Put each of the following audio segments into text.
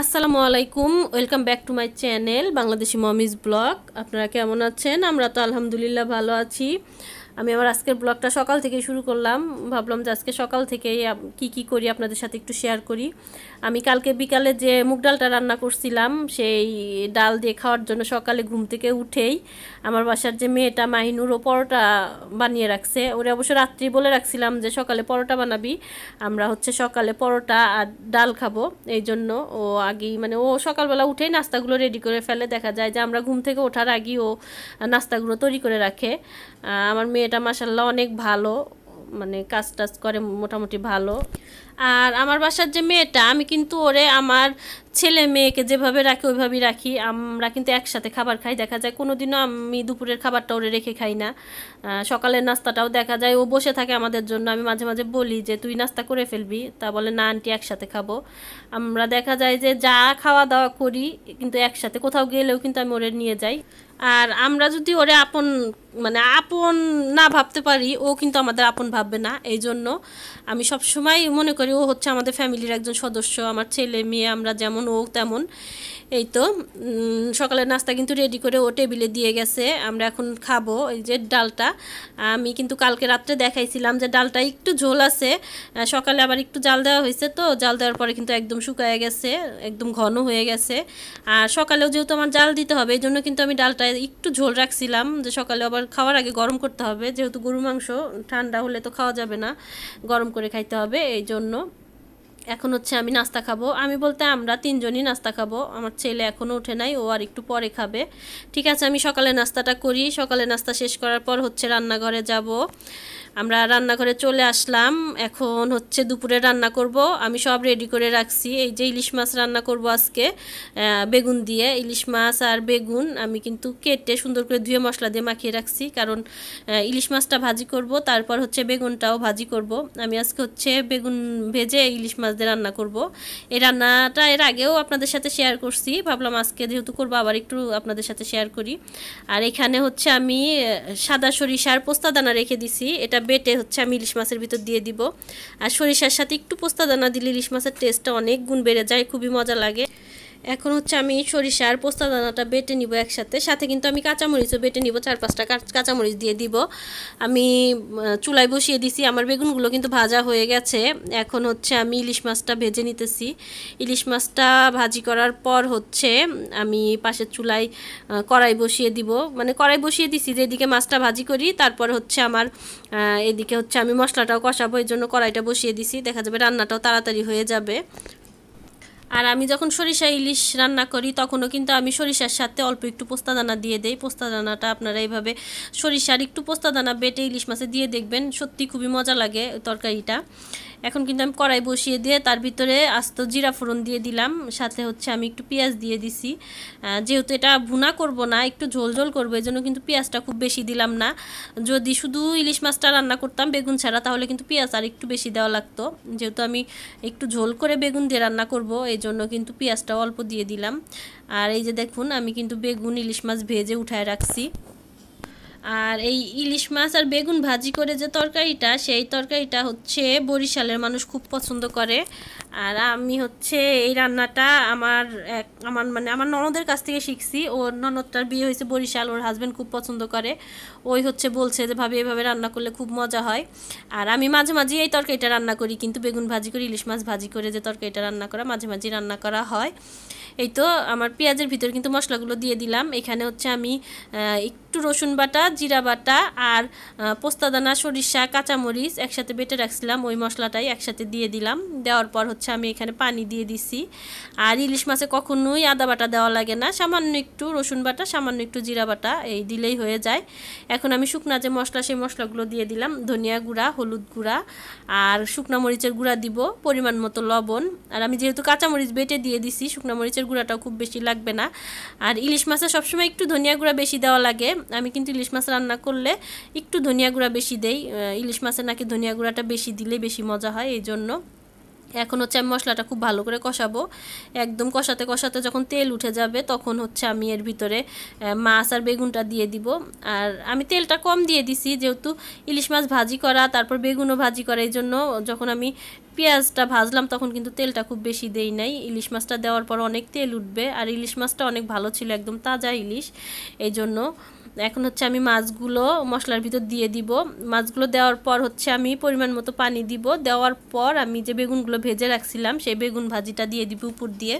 আসসালামু আলাইকুম welcome back to my channel Bangladeshi mommy's vlog আপনারা কেমন আছেন আমরা তো আলহামদুলিল্লাহ ভালো আছি আমি আমার আজকের ব্লগটা সকাল থেকে শুরু করলাম ভাবলাম যে আজকে সকাল থেকেই কি কি করি আপনাদের সাথে একটু শেয়ার করি আমি কালকে বিকালে যে মুগ ডালটা রান্না করছিলাম সেই ডাল দিয়ে খাওয়ার জন্য সকালে ঘুম থেকে উঠেই আমার বাসার যে মেয়েটা মাহিনুরও পরোটা বানিয়ে রাখছে ওরে অবশ্য রাত্রি বলে রাখছিলাম যে সকালে পরোটা বানাবি আমরা হচ্ছে সকালে পরোটা আর ডাল খাবো এই জন্য ও আগেই মানে ও সকালবেলা উঠেই নাস্তাগুলো রেডি করে ফেলে দেখা যায় যে আমরা ঘুম থেকে ওঠার আগেই ও নাস্তাগুলো তৈরি করে রাখে আমার মেয়েটা মাসাল্লাহ অনেক ভালো মানে কাজ টাজ করে মোটামুটি ভালো আর আমার বাসার যে মেয়েটা আমি কিন্তু ওরে আমার ছেলে মেয়েকে যেভাবে রাখি ওইভাবেই রাখি আমরা কিন্তু একসাথে খাবার খাই দেখা যায় কোনো দিনও আমি দুপুরের খাবারটা ওরে রেখে খাই না সকালের নাস্তাটাও দেখা যায় ও বসে থাকে আমাদের জন্য আমি মাঝে মাঝে বলি যে তুই নাস্তা করে ফেলবি তা বলে না আন্টি একসাথে খাবো আমরা দেখা যায় যে যা খাওয়া দাওয়া করি কিন্তু একসাথে কোথাও গেলেও কিন্তু আমি ওরে নিয়ে যাই আর আমরা যদি ওরে আপন মানে আপন না ভাবতে পারি ও কিন্তু আমাদের আপন ভাববে না এই জন্য আমি সবসময় মনে করি করি ও হচ্ছে আমাদের ফ্যামিলির একজন সদস্য আমার ছেলে মেয়ে আমরা যেমন ও তেমন এই তো সকালের নাস্তা কিন্তু রেডি করে ও টেবিলে দিয়ে গেছে আমরা এখন খাবো এই যে ডালটা আমি কিন্তু কালকে রাত্রে দেখাইছিলাম যে ডালটা একটু ঝোল আছে সকালে আবার একটু জাল দেওয়া হয়েছে তো জাল দেওয়ার পরে কিন্তু একদম শুকায় গেছে একদম ঘন হয়ে গেছে আর সকালেও যেহেতু আমার জাল দিতে হবে এই জন্য কিন্তু আমি ডালটা একটু ঝোল রাখছিলাম যে সকালে আবার খাওয়ার আগে গরম করতে হবে যেহেতু গরু মাংস ঠান্ডা হলে তো খাওয়া যাবে না গরম করে খাইতে হবে এই জন্য এখন হচ্ছে আমি নাস্তা খাবো আমি বলতে আমরা তিনজনই নাস্তা খাবো আমার ছেলে এখনও উঠে নাই ও আর একটু পরে খাবে ঠিক আছে আমি সকালে নাস্তাটা করি সকালে নাস্তা শেষ করার পর হচ্ছে রান্নাঘরে যাব আমরা রান্নাঘরে চলে আসলাম এখন হচ্ছে দুপুরে রান্না করব আমি সব রেডি করে রাখছি এই যে ইলিশ মাছ রান্না করব আজকে বেগুন দিয়ে ইলিশ মাছ আর বেগুন আমি কিন্তু কেটে সুন্দর করে ধুয়ে মশলা দিয়ে মাখিয়ে রাখছি কারণ ইলিশ মাছটা ভাজি করব তারপর হচ্ছে বেগুনটাও ভাজি করব আমি আজকে হচ্ছে বেগুন ভেজে ইলিশ মাছ দিয়ে রান্না করব এই রান্নাটা এর আগেও আপনাদের সাথে শেয়ার করছি ভাবলাম আজকে যেহেতু করবো আবার একটু আপনাদের সাথে শেয়ার করি আর এখানে হচ্ছে আমি সাদা সরিষার পোস্তাদানা রেখে দিছি এটা বেটে হচ্ছে আমি ইলিশ মাছের ভিতর দিয়ে দিব আর সরিষার সাথে একটু পোস্তা দানা দিলে ইলিশ মাছের টেস্টটা অনেক গুণ বেড়ে যায় খুবই মজা লাগে এখন হচ্ছে আমি সরিষা আর পোস্তা দানাটা বেটে নিব একসাথে সাথে কিন্তু আমি কাঁচামরিচও বেটে নিব চার পাঁচটা কাঁচামরিচ দিয়ে দিব আমি চুলায় বসিয়ে দিছি আমার বেগুনগুলো কিন্তু ভাজা হয়ে গেছে এখন হচ্ছে আমি ইলিশ মাছটা ভেজে নিতেছি ইলিশ মাছটা ভাজি করার পর হচ্ছে আমি পাশের চুলায় কড়াই বসিয়ে দিব মানে কড়াই বসিয়ে দিছি যে এদিকে মাছটা ভাজি করি তারপর হচ্ছে আমার এদিকে হচ্ছে আমি মশলাটাও কষাবো এই জন্য কড়াইটা বসিয়ে দিছি দেখা যাবে রান্নাটাও তাড়াতাড়ি হয়ে যাবে আর আমি যখন সরিষা ইলিশ রান্না করি তখনও কিন্তু আমি সরিষার সাথে অল্প একটু পোস্তা দানা দিয়ে দেই পোস্তা দানাটা আপনারা এইভাবে সরিষার একটু পোস্তা দানা বেটে ইলিশ মাছে দিয়ে দেখবেন সত্যি খুবই মজা লাগে তরকারিটা এখন কিন্তু আমি কড়াই বসিয়ে দিয়ে তার ভিতরে আস্ত জিরা ফোড়ন দিয়ে দিলাম সাথে হচ্ছে আমি একটু পেঁয়াজ দিয়ে দিছি যেহেতু এটা ভুনা করব না একটু ঝোল ঝোল করবো এই জন্য কিন্তু পেঁয়াজটা খুব বেশি দিলাম না যদি শুধু ইলিশ মাছটা রান্না করতাম বেগুন ছাড়া তাহলে কিন্তু পেঁয়াজ আর একটু বেশি দেওয়া লাগতো যেহেতু আমি একটু ঝোল করে বেগুন দিয়ে রান্না করব এই জন্য কিন্তু পেঁয়াজটা অল্প দিয়ে দিলাম আর এই যে দেখুন আমি কিন্তু বেগুন ইলিশ মাছ ভেজে উঠায় রাখছি আর এই ইলিশ মাছ আর বেগুন ভাজি করে যে তরকারিটা সেই তরকারিটা হচ্ছে বরিশালের মানুষ খুব পছন্দ করে আর আমি হচ্ছে এই রান্নাটা আমার এক আমার মানে আমার ননদের কাছ থেকে শিখছি ওর ননদটার বিয়ে হয়েছে বরিশাল ওর হাজব্যান্ড খুব পছন্দ করে ওই হচ্ছে বলছে যে ভাবে এভাবে রান্না করলে খুব মজা হয় আর আমি মাঝে মাঝে এই তরকারিটা রান্না করি কিন্তু বেগুন ভাজি করে ইলিশ মাছ ভাজি করে যে তরকারিটা রান্না করা মাঝে মাঝে রান্না করা হয় এই তো আমার পেঁয়াজের ভিতর কিন্তু মশলাগুলো দিয়ে দিলাম এখানে হচ্ছে আমি একটু রসুন বাটা জিরা বাটা আর পোস্তাদানা সরিষা কাঁচামরিচ একসাথে বেটে রাখছিলাম ওই মশলাটাই একসাথে দিয়ে দিলাম দেওয়ার পর হচ্ছে আমি এখানে পানি দিয়ে দিছি আর ইলিশ মাছে কখনোই আদা বাটা দেওয়া লাগে না সামান্য একটু রসুন বাটা সামান্য একটু জিরা বাটা এই দিলেই হয়ে যায় এখন আমি শুকনা যে মশলা সেই মশলাগুলো দিয়ে দিলাম ধনিয়া গুঁড়া হলুদ গুঁড়া আর শুকনা মরিচের গুঁড়া দিব পরিমাণ মতো লবণ আর আমি যেহেতু কাঁচামরিচ বেটে দিয়ে দিছি শুকনা মরিচের মরিচের গুঁড়াটাও খুব বেশি লাগবে না আর ইলিশ মাছে সবসময় একটু ধনিয়া গুঁড়া বেশি দেওয়া লাগে আমি কিন্তু ইলিশ মাছ রান্না করলে একটু ধনিয়া গুঁড়া বেশি দেই ইলিশ মাছে নাকি ধনিয়া গুঁড়াটা বেশি দিলে বেশি মজা হয় এই জন্য এখন হচ্ছে আমি মশলাটা খুব ভালো করে কষাবো একদম কষাতে কষাতে যখন তেল উঠে যাবে তখন হচ্ছে আমি এর ভিতরে মাছ আর বেগুনটা দিয়ে দিব আর আমি তেলটা কম দিয়ে দিছি যেহেতু ইলিশ মাছ ভাজি করা তারপর বেগুনও ভাজি করা এই জন্য যখন আমি পেঁয়াজটা ভাজলাম তখন কিন্তু তেলটা খুব বেশি দেই নাই ইলিশ মাছটা দেওয়ার পর অনেক তেল উঠবে আর ইলিশ মাছটা অনেক ভালো ছিল একদম তাজা ইলিশ এই জন্য এখন হচ্ছে আমি মাছগুলো মশলার ভিতর দিয়ে দিব মাছগুলো দেওয়ার পর হচ্ছে আমি পরিমাণ মতো পানি দিব দেওয়ার পর আমি যে বেগুনগুলো ভেজে রাখছিলাম সেই বেগুন ভাজিটা দিয়ে দিব উপর দিয়ে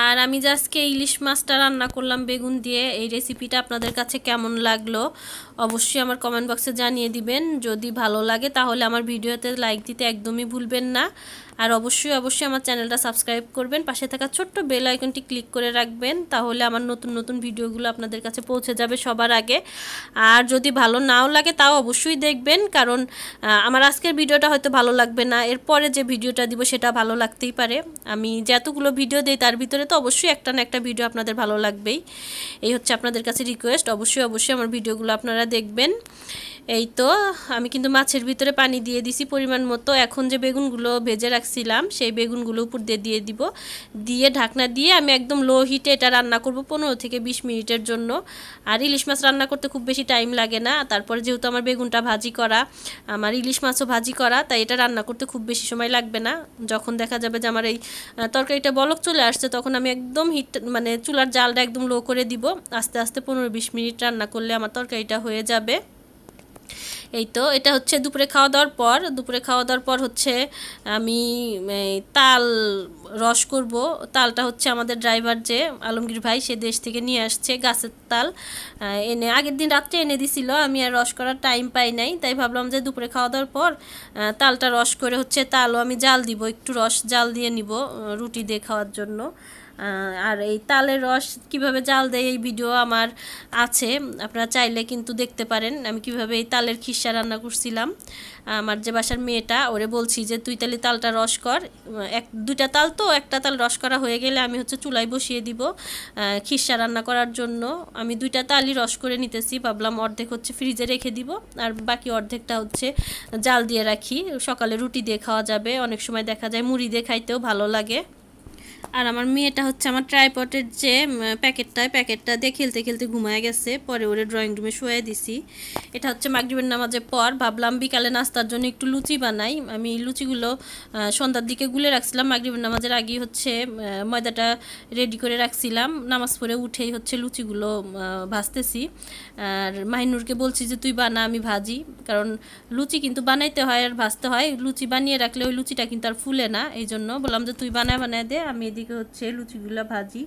আর আমি জাস্টকে ইলিশ মাছটা রান্না করলাম বেগুন দিয়ে এই রেসিপিটা আপনাদের কাছে কেমন লাগলো অবশ্যই আমার কমেন্ট বক্সে জানিয়ে দিবেন যদি ভালো লাগে তাহলে আমার ভিডিওতে লাইক দিতে একদমই ভুলবেন না আর অবশ্যই অবশ্যই আমার চ্যানেলটা সাবস্ক্রাইব করবেন পাশে থাকা ছোট্ট বেল আইকনটি ক্লিক করে রাখবেন তাহলে আমার নতুন নতুন ভিডিওগুলো আপনাদের কাছে পৌঁছে যাবে সবার আগে আর যদি ভালো নাও লাগে তাও অবশ্যই দেখবেন কারণ আমার আজকের ভিডিওটা হয়তো ভালো লাগবে না এরপরে যে ভিডিওটা দিব সেটা ভালো লাগতেই পারে আমি যতগুলো ভিডিও দিই তার ভিতরে তো অবশ্যই একটা না একটা ভিডিও আপনাদের ভালো লাগবেই এই হচ্ছে আপনাদের কাছে রিকোয়েস্ট অবশ্যই অবশ্যই আমার ভিডিওগুলো আপনারা দেখবেন এই তো আমি কিন্তু মাছের ভিতরে পানি দিয়ে দিছি পরিমাণ মতো এখন যে বেগুনগুলো ভেজে রাখছিলাম সেই বেগুনগুলো উপর দিয়ে দিয়ে দিব দিয়ে ঢাকনা দিয়ে আমি একদম লো হিটে এটা রান্না করব পনেরো থেকে বিশ মিনিটের জন্য আর ইলিশ মাছ রান্না করতে খুব বেশি টাইম লাগে না তারপর যেহেতু আমার বেগুনটা ভাজি করা আমার ইলিশ মাছও ভাজি করা তাই এটা রান্না করতে খুব বেশি সময় লাগবে না যখন দেখা যাবে যে আমার এই তরকারিটা বলক চলে আসছে তখন আমি একদম হিট মানে চুলার জালটা একদম লো করে দিব আস্তে আস্তে পনেরো বিশ মিনিট রান্না করলে আমার তরকারিটা হয়ে যাবে এই তো এটা হচ্ছে দুপুরে খাওয়া দাওয়ার পর দুপুরে খাওয়া দাওয়ার পর হচ্ছে আমি তাল রস করব তালটা হচ্ছে আমাদের ড্রাইভার যে আলমগীর ভাই সে দেশ থেকে নিয়ে আসছে গাছের তাল এনে আগের দিন রাত্রে এনে দিছিল আমি আর রস করার টাইম পাই নাই তাই ভাবলাম যে দুপুরে খাওয়া দাওয়ার পর তালটা রস করে হচ্ছে তালও আমি জাল দিব একটু রস জাল দিয়ে নিব রুটি দিয়ে খাওয়ার জন্য আর এই তালের রস কিভাবে জাল দেয় এই ভিডিও আমার আছে আপনারা চাইলে কিন্তু দেখতে পারেন আমি কিভাবে এই তালের খিসা রান্না করছিলাম আমার যে বাসার মেয়েটা ওরে বলছি যে তুই তালে তালটা রস কর এক দুইটা তাল তো একটা তাল রস করা হয়ে গেলে আমি হচ্ছে চুলায় বসিয়ে দিব খিসা রান্না করার জন্য আমি দুইটা তালই রস করে নিতেছি ভাবলাম অর্ধেক হচ্ছে ফ্রিজে রেখে দিব আর বাকি অর্ধেকটা হচ্ছে জাল দিয়ে রাখি সকালে রুটি দিয়ে খাওয়া যাবে অনেক সময় দেখা যায় মুড়ি দিয়ে খাইতেও ভালো লাগে আর আমার মেয়েটা হচ্ছে আমার ট্রাইপটের যে প্যাকেটটা প্যাকেটটা দিয়ে খেলতে খেলতে ঘুমায় গেছে পরে ওরে ড্রয়িং রুমে শুয়ে দিছি এটা হচ্ছে মাগরিবের নামাজের পর ভাবলাম বিকালে নাস্তার জন্য একটু লুচি বানাই আমি লুচিগুলো সন্ধ্যার দিকে গুলে রাখছিলাম মাগরিবের নামাজের আগেই হচ্ছে ময়দাটা রেডি করে রাখছিলাম নামাজ পড়ে উঠেই হচ্ছে লুচিগুলো ভাজতেছি আর মাহিনুরকে বলছি যে তুই বানা আমি ভাজি কারণ লুচি কিন্তু বানাইতে হয় আর ভাজতে হয় লুচি বানিয়ে রাখলে ওই লুচিটা কিন্তু আর ফুলে না এই জন্য বললাম যে তুই বানায় বানায় দে আমি এদিকে এদিকে হচ্ছে লুচিগুলো ভাজি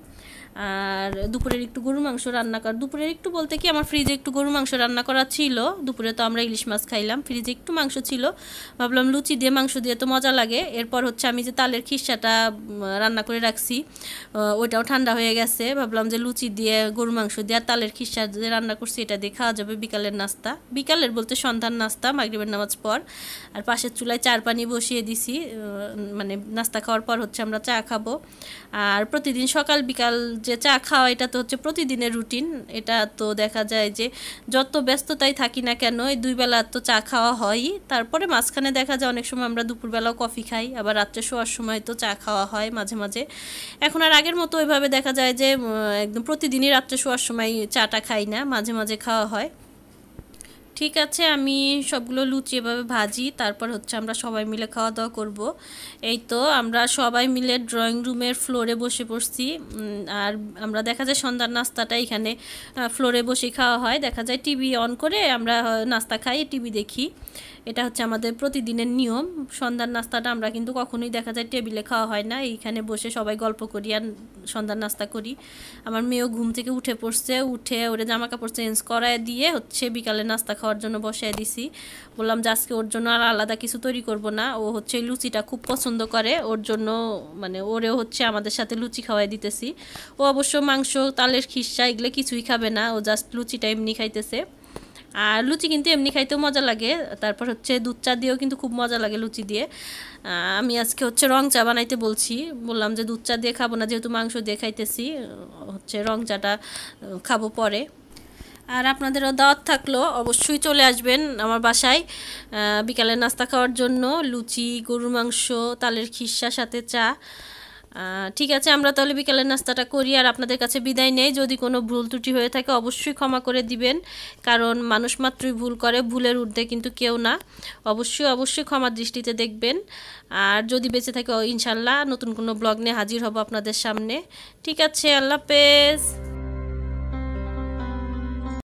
আর দুপুরের একটু গরু মাংস রান্না কর দুপুরের একটু বলতে কি আমার ফ্রিজে একটু গরু মাংস রান্না করা ছিল দুপুরে তো আমরা ইলিশ মাছ খাইলাম ফ্রিজে একটু মাংস ছিল ভাবলাম লুচি দিয়ে মাংস দিয়ে তো মজা লাগে এরপর হচ্ছে আমি যে তালের খিসাটা রান্না করে রাখছি ওইটাও ঠান্ডা হয়ে গেছে ভাবলাম যে লুচি দিয়ে গরু মাংস দিয়ে আর তালের খিসা যে রান্না করছি এটা দিয়ে খাওয়া যাবে বিকালের নাস্তা বিকালের বলতে সন্ধ্যার নাস্তা মাগরিবের নামাজ পর আর পাশের চুলায় চার পানি বসিয়ে দিছি মানে নাস্তা খাওয়ার পর হচ্ছে আমরা চা খাবো আর প্রতিদিন সকাল বিকাল যে চা খাওয়া এটা তো হচ্ছে প্রতিদিনের রুটিন এটা তো দেখা যায় যে যত ব্যস্ততাই থাকি না কেন এই দুইবেলা তো চা খাওয়া হয়ই তারপরে মাঝখানে দেখা যায় অনেক সময় আমরা দুপুরবেলাও কফি খাই আবার রাত্রে শোয়ার সময় তো চা খাওয়া হয় মাঝে মাঝে এখন আর আগের মতো ওইভাবে দেখা যায় যে একদম প্রতিদিনই রাত্রে শোয়ার সময় চাটা খাই না মাঝে মাঝে খাওয়া হয় ঠিক আছে আমি সবগুলো লুচি এভাবে ভাজি তারপর হচ্ছে আমরা সবাই মিলে খাওয়া দাওয়া করবো এই তো আমরা সবাই মিলে ড্রয়িং রুমের ফ্লোরে বসে পড়ছি আর আমরা দেখা যায় সন্ধ্যার নাস্তাটা এখানে ফ্লোরে বসে খাওয়া হয় দেখা যায় টিভি অন করে আমরা নাস্তা খাই টিভি দেখি এটা হচ্ছে আমাদের প্রতিদিনের নিয়ম সন্ধ্যার নাস্তাটা আমরা কিন্তু কখনোই দেখা যায় টেবিলে খাওয়া হয় না এইখানে বসে সবাই গল্প করি আর সন্ধ্যার নাস্তা করি আমার মেয়েও ঘুম থেকে উঠে পড়ছে উঠে ওরে জামা কাপড় চেঞ্জ করায় দিয়ে হচ্ছে বিকালে নাস্তা খাওয়া খাওয়ার জন্য বসিয়ে দিছি বললাম যে আজকে ওর জন্য আর আলাদা কিছু তৈরি করব না ও হচ্ছে লুচিটা খুব পছন্দ করে ওর জন্য মানে ওরেও হচ্ছে আমাদের সাথে লুচি খাওয়াই দিতেছি ও অবশ্য মাংস তালের খিসা এগুলো কিছুই খাবে না ও জাস্ট লুচিটা এমনি খাইতেছে আর লুচি কিন্তু এমনি খাইতেও মজা লাগে তারপর হচ্ছে দুধ চা দিয়েও কিন্তু খুব মজা লাগে লুচি দিয়ে আমি আজকে হচ্ছে রং চা বানাইতে বলছি বললাম যে দুধ চা দিয়ে খাবো না যেহেতু মাংস দিয়ে খাইতেছি হচ্ছে রং চাটা খাবো পরে আর আপনাদেরও দাওয়াত থাকলো অবশ্যই চলে আসবেন আমার বাসায় বিকালে নাস্তা খাওয়ার জন্য লুচি গরুর মাংস তালের খিসার সাথে চা ঠিক আছে আমরা তাহলে বিকালের নাস্তাটা করি আর আপনাদের কাছে বিদায় নেই যদি কোনো ভুল ত্রুটি হয়ে থাকে অবশ্যই ক্ষমা করে দিবেন কারণ মানুষ মাত্রই ভুল করে ভুলের উর্ধে কিন্তু কেউ না অবশ্যই অবশ্যই ক্ষমা দৃষ্টিতে দেখবেন আর যদি বেঁচে থাকে ইনশাল্লাহ নতুন কোনো ব্লগ নিয়ে হাজির হব আপনাদের সামনে ঠিক আছে আল্লাহ হাফেজ